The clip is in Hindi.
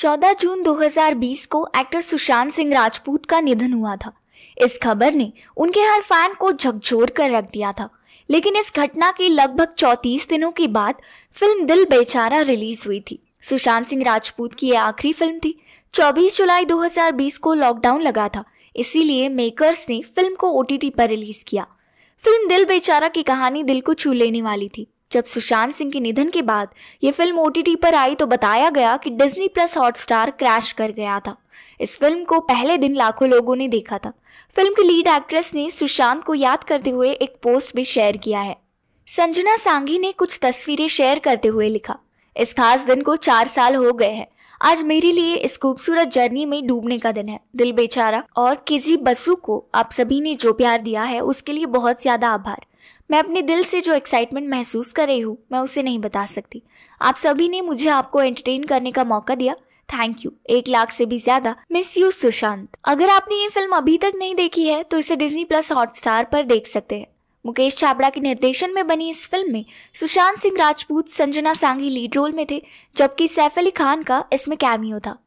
14 जून 2020 को एक्टर सुशांत सिंह राजपूत का निधन हुआ था इस खबर ने उनके हर फैन को झकझोर कर रख दिया था लेकिन इस घटना के लगभग 34 दिनों के बाद फिल्म दिल बेचारा रिलीज हुई थी सुशांत सिंह राजपूत की यह आखिरी फिल्म थी 24 जुलाई 2020 को लॉकडाउन लगा था इसीलिए मेकर्स ने फिल्म को ओ पर रिलीज किया फिल्म दिल बेचारा की कहानी दिल को छू लेने वाली थी जब सुशांत सिंह के निधन के बाद ये फिल्म ओटीटी पर आई तो बताया गया कि डिज्नी प्लस हॉटस्टार क्रैश कर गया था इस फिल्म को पहले दिन लाखों लोगों ने देखा था फिल्म की लीड एक्ट्रेस ने सुशांत को याद करते हुए एक पोस्ट भी शेयर किया है संजना सांघी ने कुछ तस्वीरें शेयर करते हुए लिखा इस खास दिन को चार साल हो गए हैं आज मेरे लिए इस खूबसूरत जर्नी में डूबने का दिन है दिल बेचारा और किसी बसु को आप सभी ने जो प्यार दिया है उसके लिए बहुत ज्यादा आभार मैं अपने दिल से जो एक्साइटमेंट महसूस कर रही हूँ मैं उसे नहीं बता सकती आप सभी ने मुझे आपको एंटरटेन करने का मौका दिया थैंक यू एक लाख से भी ज्यादा मिस यू सुशांत अगर आपने ये फिल्म अभी तक नहीं देखी है तो इसे डिज्नी प्लस हॉटस्टार पर देख सकते हैं मुकेश छाबड़ा के निर्देशन में बनी इस फिल्म में सुशांत सिंह राजपूत संजना सांगी लीड रोल में थे जबकि सैफ अली खान का इसमें कैमियो था